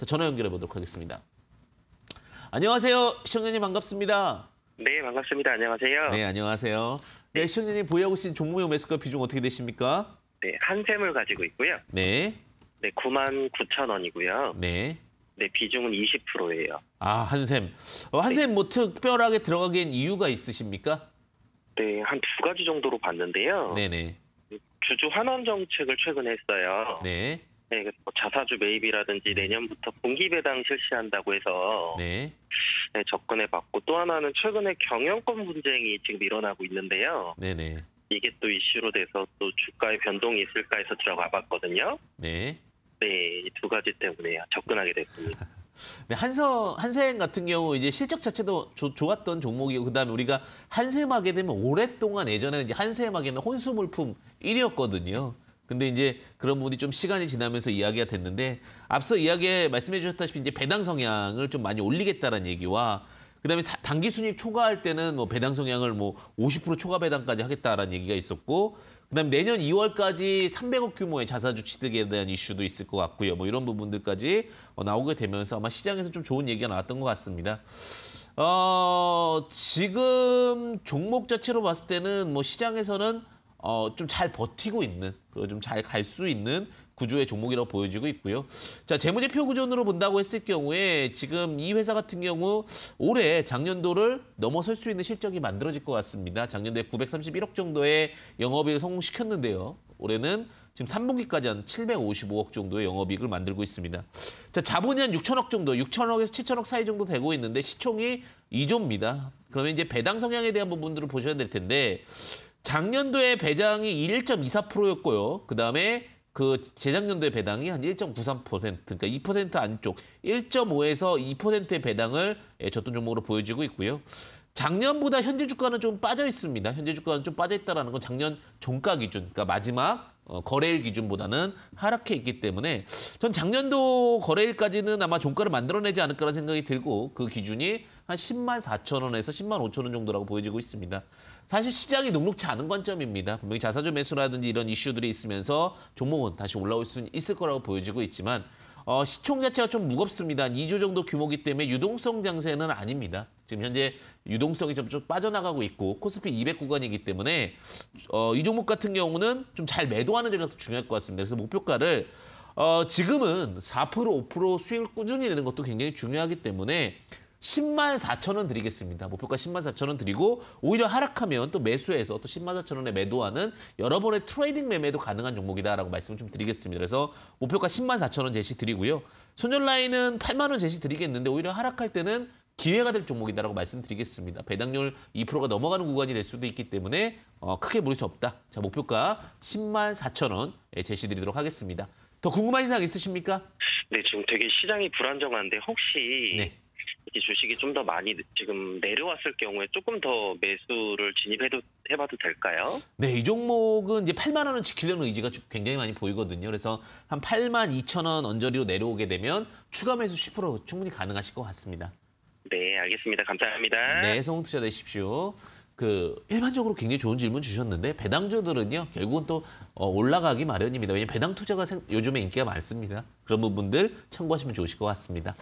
자, 전화 연결해 보도록 하겠습니다. 안녕하세요. 시청자님 반갑습니다. 네, 반갑습니다. 안녕하세요. 네, 안녕하세요. 네, 네. 시청자님 보유하고 계신 종목용 매수가 비중 어떻게 되십니까? 네, 한샘을 가지고 있고요. 네. 네, 9만 9천 원이고요. 네. 네, 비중은 20%예요. 아, 한샘. 어, 한샘 네. 뭐 특별하게 들어가기 이유가 있으십니까? 네, 한 두 가지 정도로 봤는데요. 네네. 주주 환원 정책을 최근 했어요. 네. 네, 그래서 자사주 매입이라든지 내년부터 분기 배당 실시한다고 해서 네. 네, 접근해 봤고 또 하나는 최근에 경영권 분쟁이 지금 일어나고 있는데요. 네네. 이게 또 이슈로 돼서 또 주가의 변동이 있을까 해서 들어가 봤거든요. 네. 네, 두 가지 때문에 접근하게 됐습니다. 네, 한서 한세행 같은 경우 이제 실적 자체도 조, 좋았던 종목이고 그다음에 우리가 한세막게 되면 오랫동안 예전에는 이제 한세막에는 혼수 물품 1위였거든요. 근데 이제 그런 부분이 좀 시간이 지나면서 이야기가 됐는데 앞서 이야기에 말씀해 주셨다시피 이제 배당 성향을 좀 많이 올리겠다라는 얘기와 그다음에 단기 순익 초과할 때는 뭐 배당 성향을 뭐 50% 초과 배당까지 하겠다라는 얘기가 있었고 그다음에 내년 2월까지 300억 규모의 자사주 취득에 대한 이슈도 있을 것 같고요. 뭐 이런 부분들까지 어, 나오게 되면서 아마 시장에서 좀 좋은 얘기가 나왔던 것 같습니다. 어, 지금 종목 자체로 봤을 때는 뭐 시장에서는 어, 좀 잘 버티고 있는, 좀잘 갈 수 있는 구조의 종목이라고 보여지고 있고요. 자, 재무제표 구조로 으 본다고 했을 경우에 지금 이 회사 같은 경우 올해 작년도를 넘어설 수 있는 실적이 만들어질 것 같습니다. 작년도에 931억 정도의 영업이익을 성공시켰는데요. 올해는 지금 3분기까지 한 755억 정도의 영업이익을 만들고 있습니다. 자, 자본이 한 6천억 정도, 6천억에서 7천억 사이 정도 되고 있는데 시총이 2조입니다. 그러면 이제 배당 성향에 대한 부분들을 보셔야 될 텐데 작년도에 배당이 1.24%였고요. 그다음에 그 재작년도에 배당이 한 1.93% 그러니까 2% 안쪽 1.5에서 2%의 배당을 저던 예, 종목으로 보여지고 있고요. 작년보다 현재 주가는 좀 빠져 있습니다. 현재 주가는 좀 빠져 있다는건 작년 종가 기준, 그러니까 마지막 어, 거래일 기준보다는 하락해 있기 때문에 전 작년도 거래일까지는 아마 종가를 만들어내지 않을까라는 생각이 들고 그 기준이 한 10만 4천 원에서 10만 5천 원 정도라고 보여지고 있습니다. 사실 시장이 녹록치 않은 관점입니다. 분명히 자사주 매수라든지 이런 이슈들이 있으면서 종목은 다시 올라올 수 있을 거라고 보여지고 있지만 어, 시총 자체가 좀 무겁습니다. 2조 정도 규모기 때문에 유동성 장세는 아닙니다. 지금 현재 유동성이 점점 빠져나가고 있고 코스피 200 구간이기 때문에 어, 이 종목 같은 경우는 좀 잘 매도하는 전략도 중요할 것 같습니다. 그래서 목표가를 어, 지금은 4% 5% 수익을 꾸준히 내는 것도 굉장히 중요하기 때문에 십만사천원 드리겠습니다. 목표가 십만사천원 드리고 오히려 하락하면 또 매수해서 또 10만 4천 원에 매도하는 여러 번의 트레이딩 매매도 가능한 종목이다라고 말씀을 좀 드리겠습니다. 그래서 목표가 십만사천원 제시 드리고요. 손절라인은 팔만원 제시 드리겠는데 오히려 하락할 때는 기회가 될 종목이다라고 말씀드리겠습니다. 배당률 2%가 넘어가는 구간이 될 수도 있기 때문에 어, 크게 무리수 없다. 자 목표가 10만 4천 원에 제시드리도록 하겠습니다. 더 궁금한 사항 있으십니까? 네, 지금 되게 시장이 불안정한데 혹시 네. 이렇게 주식이 좀 더 많이 지금 내려왔을 경우에 조금 더 매수를 진입해도 해봐도 될까요? 네, 이 종목은 이제 8만 원을 지키려는 의지가 굉장히 많이 보이거든요. 그래서 한 8만 2천 원 언저리로 내려오게 되면 추가 매수 10% 충분히 가능하실 것 같습니다. 네, 알겠습니다. 감사합니다. 네, 성공 투자 되십시오. 그 일반적으로 굉장히 좋은 질문 주셨는데 배당주들은요 결국은 또 어, 올라가기 마련입니다. 왜냐면 배당 투자가 요즘에 인기가 많습니다. 그런 부분들 참고하시면 좋으실 것 같습니다.